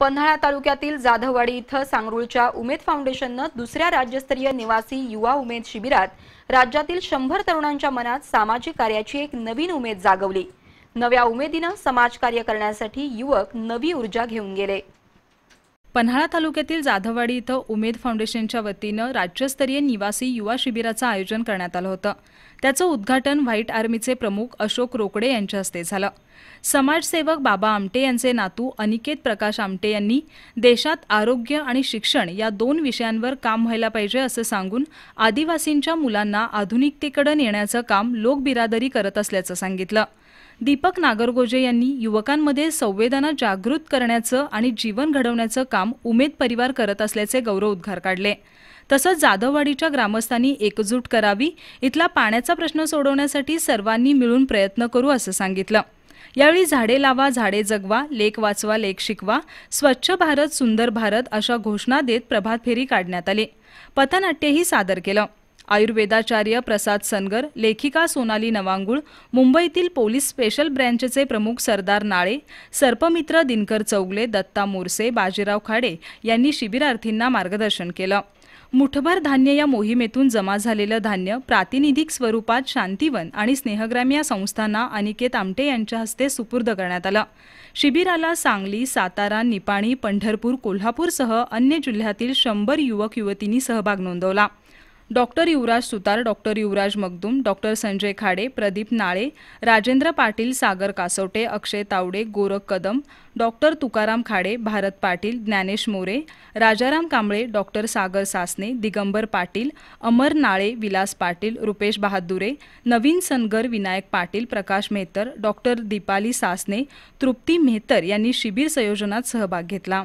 पन्हाळा तालुक्यातील जाधववाडी इथं सांगरुळच्या उमेद फाउंडेशननं दुसऱ्या राज्यस्तरीय निवासी युवा उमेद शिबिरात राज्यातील शंभर तरुणांच्या मनात सामाजिक कार्याची एक नवीन उमेद जागवली नव्या उमेदीनं समाजकार्य करण्यासाठी युवक नवी ऊर्जा घेऊन गेले पन्हाळा तालुक्यातील जाधववाडी इथं उमेद फाउंडेशनच्या वतीनं राज्यस्तरीय निवासी युवा शिबिराचं आयोजन करण्यात आलं होतं त्याचं उद्घाटन व्हाईट आर्मीचे प्रमुख अशोक रोकडे यांच्या हस्ते झालं समाजसेवक बाबा आमटे यांचे नातू अनिकेत प्रकाश आमटे यांनी देशात आरोग्य आणि शिक्षण या दोन विषयांवर काम व्हायला पाहिजे असं सांगून आदिवासींच्या मुलांना आधुनिकतेकडे नेण्याचं काम लोकबिरादरी करत असल्याचं सांगितलं दीपक नागरगोजे यांनी युवकांमध्ये संवेदना जागृत करण्याचं आणि जीवन घडवण्याचं काम उमेद परिवार करत असल्याचे गौरव उद्गार काढले तसंच जाधववाडीच्या ग्रामस्थांनी एकजूट करावी इथला पाण्याचा प्रश्न सोडवण्यासाठी सर्वांनी मिळून प्रयत्न करू असं सांगितलं यावेळी झाडे लावा झाडे जगवा लेख वाचवा लेख शिकवा स्वच्छ भारत सुंदर भारत अशा घोषणा देत प्रभात फेरी काढण्यात आली पथनाट्यही सादर केलं आयुर्वेदाचार्य प्रसाद सनगर लेखिका सोनाली नवांगुळ मुंबईतील पोलीस स्पेशल ब्रँचचे प्रमुख सरदार नाळे सर्पमित्र दिनकर चौगले दत्ता मोरसे बाजीराव खाडे यांनी शिबिरार्थींना मार्गदर्शन केलं मुठभर धान्य या मोहिमेतून जमा झालेलं धान्य प्रातिनिधिक स्वरूपात शांतीवन आणि स्नेहग्राम या संस्थांना अनिकेत आमटे यांच्या हस्ते सुपूर्द करण्यात आलं शिबिराला सांगली सातारा निपाणी पंढरपूर कोल्हापूरसह अन्य जिल्ह्यातील शंभर युवक युवतींनी सहभाग नोंदवला doctor Yuvraj Sutar doctor Yuvraj Magdum doctor Sanjay Khade Pradeep Nale Rajendra Patil Sagar Kasavate Akshay Tawde Gorakh Kadam doctor Tukaram Khade Bharat Patil Dnyanesh More Rajaram Kamble doctor Sagar Sasane Digambar Patil Amar Nale Vilas Patil Rupesh Bahadure Naveen Sangar Vinayak Patil Prakash Mehtar doctor Deepali Sasane Trupti Mehtar यांनी शिबिर संयोजनात सहभाग घेतला